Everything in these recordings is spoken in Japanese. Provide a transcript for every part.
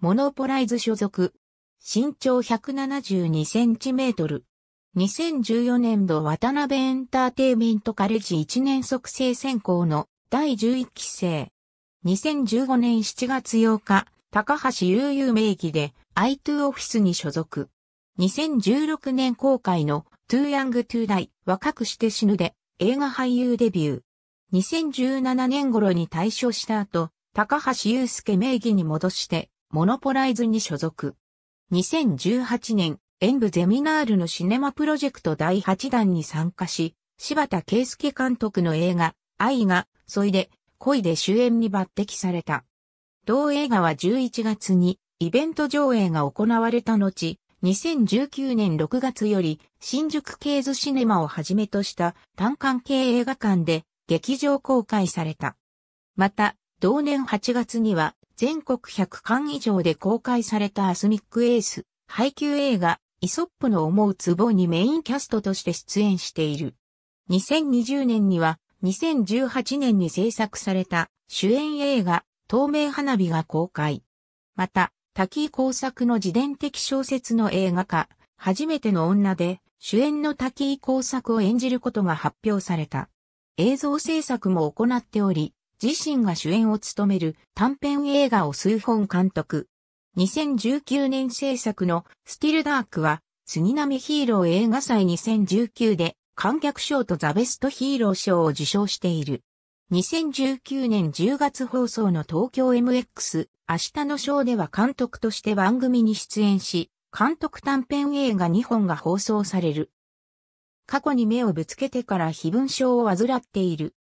モノポライズ所属。身長172センチメートル。2014年度渡辺エンターテイメントカレッジ1年即成選考の第11期生。2015年7月8日、高橋悠々名義で i2 オフィスに所属。2016年公開の Too Young to Die 若くして死ぬで映画俳優デビュー。2017年頃に退所した後、高橋悠介名義に戻してモノポライズに所属。2018年、演舞ゼミナールのシネマプロジェクト第8弾に参加し、柴田圭介監督の映画、愛が、そいで、恋で主演に抜擢された。同映画は11月にイベント上映が行われた後、2019年6月より新宿ケーズシネマをはじめとした単館系映画館で劇場公開された。また、同年8月には全国100巻以上で公開されたアスミックエース、配給映画、イソップの思うツボにメインキャストとして出演している。2020年には、2018年に制作された主演映画、透明花火が公開。また、滝井工作の自伝的小説の映画化、初めての女で、主演の滝井工作を演じることが発表された。映像制作も行っており、自身が主演を務める短編映画を数本監督。2019年制作のスティルダークは杉並ヒーロー映画祭2019で観客賞とザベストヒーロー賞を受賞している。2019年10月放送の東京 MX 明日のショーでは監督として番組に出演し、監督短編映画2本が放送される。過去に目をぶつけてから非分症を患っている。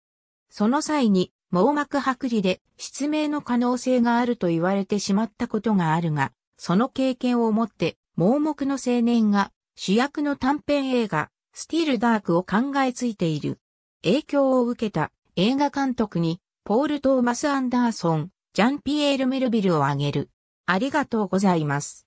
その際に網膜剥離で失明の可能性があると言われてしまったことがあるが、その経験をもって盲目の青年が主役の短編映画、スティールダークを考えついている。影響を受けた映画監督に、ポール・トーマス・アンダーソン、ジャンピエール・メルビルを挙げる。ありがとうございます。